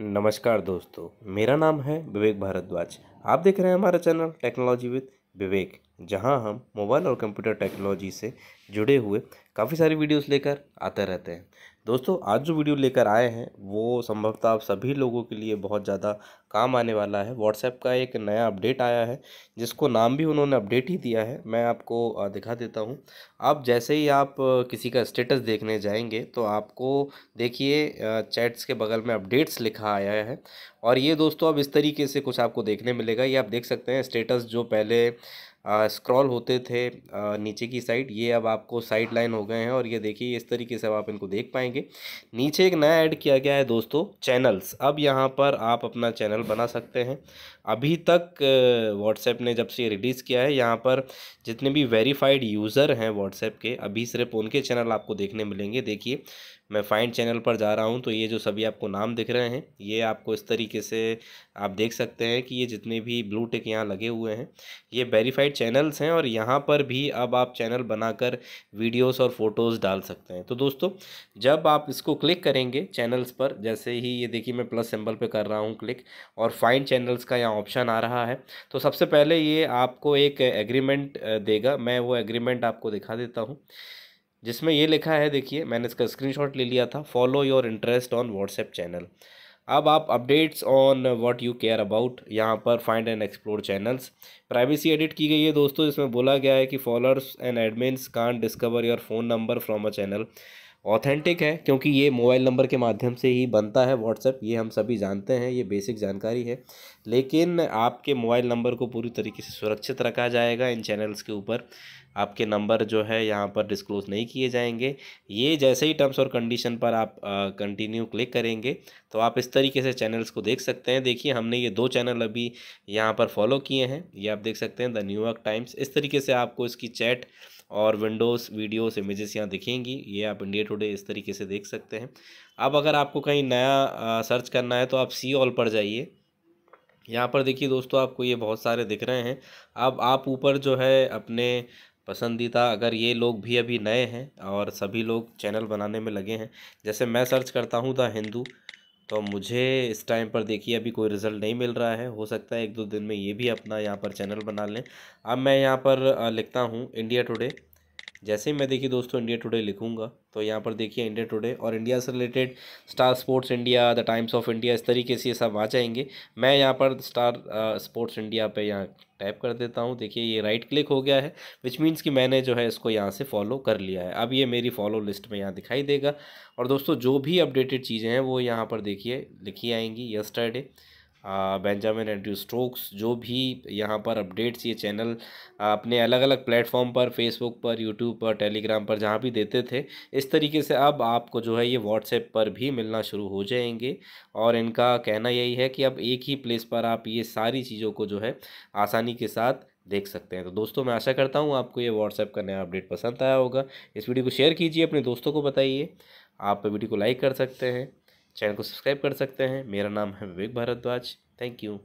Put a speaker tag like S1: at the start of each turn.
S1: नमस्कार दोस्तों मेरा नाम है विवेक भारद्वाज आप देख रहे हैं हमारा चैनल टेक्नोलॉजी विद विवेक जहां हम मोबाइल और कंप्यूटर टेक्नोलॉजी से जुड़े हुए काफ़ी सारी वीडियोस लेकर आते रहते हैं दोस्तों आज जो वीडियो लेकर आए हैं वो संभवतः आप सभी लोगों के लिए बहुत ज़्यादा काम आने वाला है व्हाट्सएप का एक नया अपडेट आया है जिसको नाम भी उन्होंने अपडेट ही दिया है मैं आपको दिखा देता हूँ आप जैसे ही आप किसी का स्टेटस देखने जाएंगे तो आपको देखिए चैट्स के बगल में अपडेट्स लिखा आया है और ये दोस्तों अब इस तरीके से कुछ आपको देखने मिलेगा ये आप देख सकते हैं स्टेटस जो पहले स्क्रॉल होते थे आ, नीचे की साइड ये अब आपको साइड लाइन हो गए हैं और ये देखिए इस तरीके से अब आप इनको देख पाएंगे नीचे एक नया ऐड किया गया है दोस्तों चैनल्स अब यहाँ पर आप अपना चैनल बना सकते हैं अभी तक व्हाट्सएप ने जब से रिलीज़ किया है यहाँ पर जितने भी वेरीफाइड यूज़र हैं व्हाट्सएप के अभी सिर्फ उनके चैनल आपको देखने मिलेंगे देखिए मैं फाइंड चैनल पर जा रहा हूँ तो ये जो सभी आपको नाम दिख रहे हैं ये आपको इस तरीके से आप देख सकते हैं कि ये जितने भी ब्लू टिक यहाँ लगे हुए हैं ये वेरीफाइड चैनल्स हैं और यहाँ पर भी अब आप चैनल बनाकर वीडियोस और फोटोज़ डाल सकते हैं तो दोस्तों जब आप इसको क्लिक करेंगे चैनल्स पर जैसे ही ये देखिए मैं प्लस सिंबल पर कर रहा हूँ क्लिक और फाइंड चैनल्स का यहाँ ऑप्शन आ रहा है तो सबसे पहले ये आपको एक एग्रीमेंट देगा मैं वो एग्रीमेंट आपको दिखा देता हूँ जिसमें ये लिखा है देखिए मैंने इसका स्क्रीनशॉट ले लिया था follow your interest on WhatsApp channel अब आप updates on what you care about यहाँ पर find and explore channels privacy edit की गई है दोस्तों इसमें बोला गया है कि followers and admins can discover your phone number from a channel authentic है क्योंकि ये मोबाइल नंबर के माध्यम से ही बनता है व्हाट्सएप ये हम सभी जानते हैं ये बेसिक जानकारी है लेकिन आपके मोबाइल नंबर को पूरी तरीके से सुरक्षित रखा जाएगा इन चैनल्स के ऊपर आपके नंबर जो है यहाँ पर डिस्क्लोज नहीं किए जाएंगे ये जैसे ही टर्म्स और कंडीशन पर आप कंटिन्यू क्लिक करेंगे तो आप इस तरीके से चैनल्स को देख सकते हैं देखिए हमने ये दो चैनल अभी यहाँ पर फॉलो किए हैं ये आप देख सकते हैं द न्यूयॉर्क टाइम्स इस तरीके से आपको इसकी चैट और विंडोज़ वीडियोस इमेजेस यहाँ दिखेंगी ये आप इंडिया टुडे इस तरीके से देख सकते हैं अब अगर आपको कहीं नया आ, सर्च करना है तो आप सी ऑल पर जाइए यहाँ पर देखिए दोस्तों आपको ये बहुत सारे दिख रहे हैं अब आप ऊपर जो है अपने पसंदीदा अगर ये लोग भी अभी नए हैं और सभी लोग चैनल बनाने में लगे हैं जैसे मैं सर्च करता हूँ द हिंदू तो मुझे इस टाइम पर देखिए अभी कोई रिज़ल्ट नहीं मिल रहा है हो सकता है एक दो दिन में ये भी अपना यहाँ पर चैनल बना लें अब मैं यहाँ पर लिखता हूँ इंडिया टुडे जैसे ही मैं देखिए दोस्तों इंडिया टुडे लिखूंगा तो यहाँ पर देखिए इंडिया टुडे और इंडिया से related star sports India the Times of India इस तरीके से ये सब आ जाएंगे मैं यहाँ पर स्टार स्पोर्ट्स इंडिया पे यहाँ टाइप कर देता हूँ देखिए ये राइट क्लिक हो गया है विच मीन्स कि मैंने जो है इसको यहाँ से फॉलो कर लिया है अब ये मेरी फॉलो लिस्ट में यहाँ दिखाई देगा और दोस्तों जो भी अपडेटेड चीज़ें हैं वो यहाँ पर देखिए लिखी आएंगी यस्टरडे बेंजामिन एंड्रू स्ट्रोक्स जो भी यहाँ पर अपडेट्स ये चैनल अपने अलग अलग प्लेटफॉर्म पर फेसबुक पर यूट्यूब पर टेलीग्राम पर जहाँ भी देते थे इस तरीके से अब आपको जो है ये व्हाट्सएप पर भी मिलना शुरू हो जाएंगे और इनका कहना यही है कि अब एक ही प्लेस पर आप ये सारी चीज़ों को जो है आसानी के साथ देख सकते हैं तो दोस्तों मैं आशा करता हूँ आपको ये व्हाट्सएप का नया अपडेट पसंद आया होगा इस वीडियो को शेयर कीजिए अपने दोस्तों को बताइए आप वीडियो को लाइक कर सकते हैं चैनल को सब्सक्राइब कर सकते हैं मेरा नाम है विवेक भारद्वाज थैंक यू